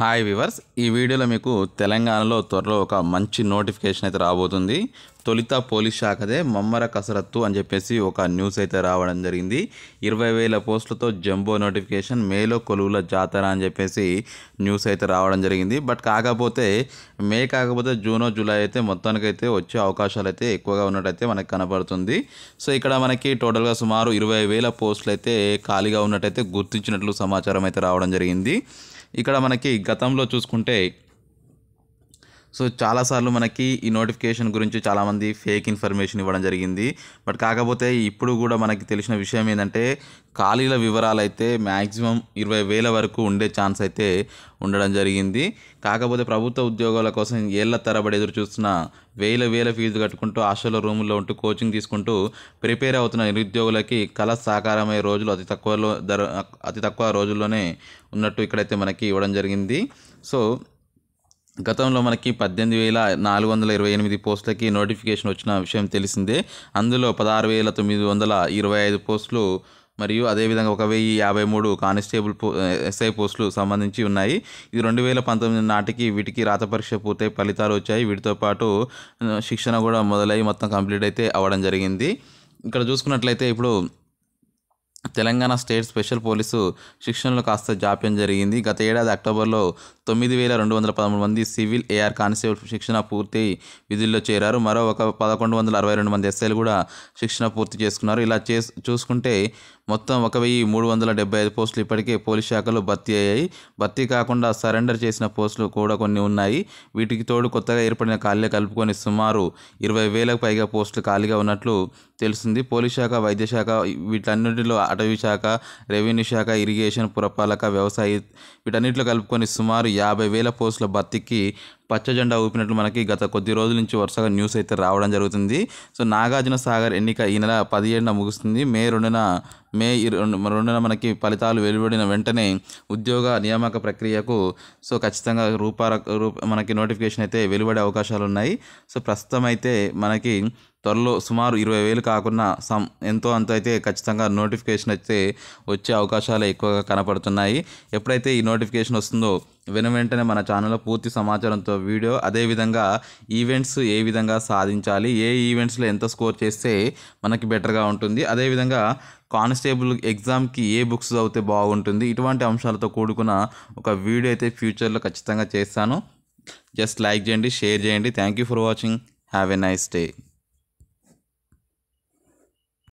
hi viewers ఈ వీడియోలో మీకు తెలంగాణలో త్వరలో ఒక మంచి నోటిఫికేషన్ అయితే రాబోతుంది తొలిత పోలీస్ శాఖదే మమ్మర కసరత్తు అని చెప్పేసి ఒక న్యూస్ అయితే రావడం జరిగింది ఇరవై వేల పోస్టులతో జంబో నోటిఫికేషన్ మేలో కొలువుల జాతర అని చెప్పేసి న్యూస్ అయితే రావడం జరిగింది బట్ కాకపోతే మే కాకపోతే జూనో జూలై అయితే మొత్తానికైతే వచ్చే అవకాశాలు అయితే ఎక్కువగా ఉన్నట్టయితే మనకి కనబడుతుంది సో ఇక్కడ మనకి టోటల్గా సుమారు ఇరవై వేల పోస్టులు అయితే ఖాళీగా ఉన్నట్టయితే గుర్తించినట్లు సమాచారం అయితే రావడం జరిగింది ఇక్కడ మనకి గతంలో చూసుకుంటే సో చాలాసార్లు మనకి ఈ నోటిఫికేషన్ గురించి చాలామంది ఫేక్ ఇన్ఫర్మేషన్ ఇవ్వడం జరిగింది బట్ కాకపోతే ఇప్పుడు కూడా మనకి తెలిసిన విషయం ఏంటంటే ఖాళీల వివరాలు అయితే మ్యాక్సిమం ఇరవై వేల వరకు ఉండే ఛాన్స్ అయితే ఉండడం జరిగింది కాకపోతే ప్రభుత్వ ఉద్యోగాల కోసం ఏళ్ల తరబడి ఎదురు చూస్తున్న వేల వేల ఫీజు కట్టుకుంటూ హాస్టల్లో రూముల్లో ఉంటూ కోచింగ్ తీసుకుంటూ ప్రిపేర్ అవుతున్న నిరుద్యోగులకి కళ సాకారమయ్యే రోజులు అతి తక్కువలో ధర అతి తక్కువ రోజుల్లోనే ఉన్నట్టు ఇక్కడైతే మనకి ఇవ్వడం జరిగింది సో గతంలో మనకి పద్దెనిమిది వేల నాలుగు వందల ఇరవై ఎనిమిది పోస్టులకి నోటిఫికేషన్ వచ్చిన విషయం తెలిసిందే అందులో పదహారు వేల తొమ్మిది వందల ఇరవై ఐదు పోస్టులు మరియు అదేవిధంగా ఒక వెయ్యి యాభై మూడు కానిస్టేబుల్ పో ఎస్ఐ పోస్టులు సంబంధించి ఉన్నాయి ఇది రెండు వేల పంతొమ్మిది నాటికి వీటికి రాత పరీక్ష పూర్తయి ఫలితాలు వచ్చాయి వీటితో పాటు శిక్షణ కూడా మొదలై మొత్తం కంప్లీట్ అయితే అవ్వడం జరిగింది ఇక్కడ చూసుకున్నట్లయితే ఇప్పుడు తెలంగాణ స్టేట్ స్పెషల్ పోలీసు శిక్షణలో కాస్త జాప్యం జరిగింది గత ఏడాది అక్టోబర్లో తొమ్మిది వేల రెండు వందల పదమూడు మంది సివిల్ ఏఆర్ కానిస్టేబుల్ శిక్షణ పూర్తి విధుల్లో చేరారు మరో ఒక పదకొండు వందల అరవై రెండు మంది ఎస్ఐలు కూడా శిక్షణ పూర్తి చేసుకున్నారు ఇలా చే చూసుకుంటే మొత్తం ఒక వెయ్యి మూడు వందల డెబ్బై ఐదు పోస్టులు ఇప్పటికే పోలీస్ శాఖలో భర్తీ అయ్యాయి భర్తీ కాకుండా సరెండర్ చేసిన పోస్టులు కూడా కొన్ని ఉన్నాయి వీటికి తోడు కొత్తగా ఏర్పడిన ఖాళీలు కలుపుకొని సుమారు ఇరవై వేలకు పైగా పోస్టులు ఖాళీగా ఉన్నట్లు తెలుస్తుంది పోలీస్ శాఖ వైద్య శాఖ వీటన్నిటిలో అటవీ శాఖ రెవెన్యూ శాఖ ఇరిగేషన్ పురపాలక వ్యవసాయ వీటన్నిటిలో కలుపుకొని సుమారు యాభై వేల పోస్టుల భర్తీకి పచ్చ జెండా ఊపినట్లు మనకి గత కొద్ది రోజుల నుంచి వరుసగా న్యూస్ అయితే రావడం జరుగుతుంది సో నాగార్జున సాగర్ ఎన్నిక ఈ నెల పదిహేడున ముగుస్తుంది మే రెండున మే రెండున మనకి ఫలితాలు వెలువడిన వెంటనే ఉద్యోగ నియామక ప్రక్రియకు సో ఖచ్చితంగా రూపార రూప మనకి నోటిఫికేషన్ అయితే వెలువడే అవకాశాలు ఉన్నాయి సో ప్రస్తుతం అయితే మనకి త్వరలో సుమారు ఇరవై వేలు కాకుండా సమ్ ఎంతో అంత అయితే ఖచ్చితంగా నోటిఫికేషన్ అయితే వచ్చే అవకాశాలు ఎక్కువగా కనపడుతున్నాయి ఎప్పుడైతే ఈ నోటిఫికేషన్ వస్తుందో వెను వెంటనే మన ఛానల్లో పూర్తి సమాచారంతో వీడియో అదేవిధంగా ఈవెంట్స్ ఏ విధంగా సాధించాలి ఏ ఈవెంట్స్లో ఎంత స్కోర్ చేస్తే మనకి బెటర్గా ఉంటుంది అదేవిధంగా కానిస్టేబుల్ ఎగ్జామ్కి ఏ బుక్స్ చదివితే బాగుంటుంది ఇటువంటి అంశాలతో కూడుకున్న ఒక వీడియో అయితే ఫ్యూచర్లో ఖచ్చితంగా చేస్తాను జస్ట్ లైక్ చేయండి షేర్ చేయండి thank you for watching have a nice day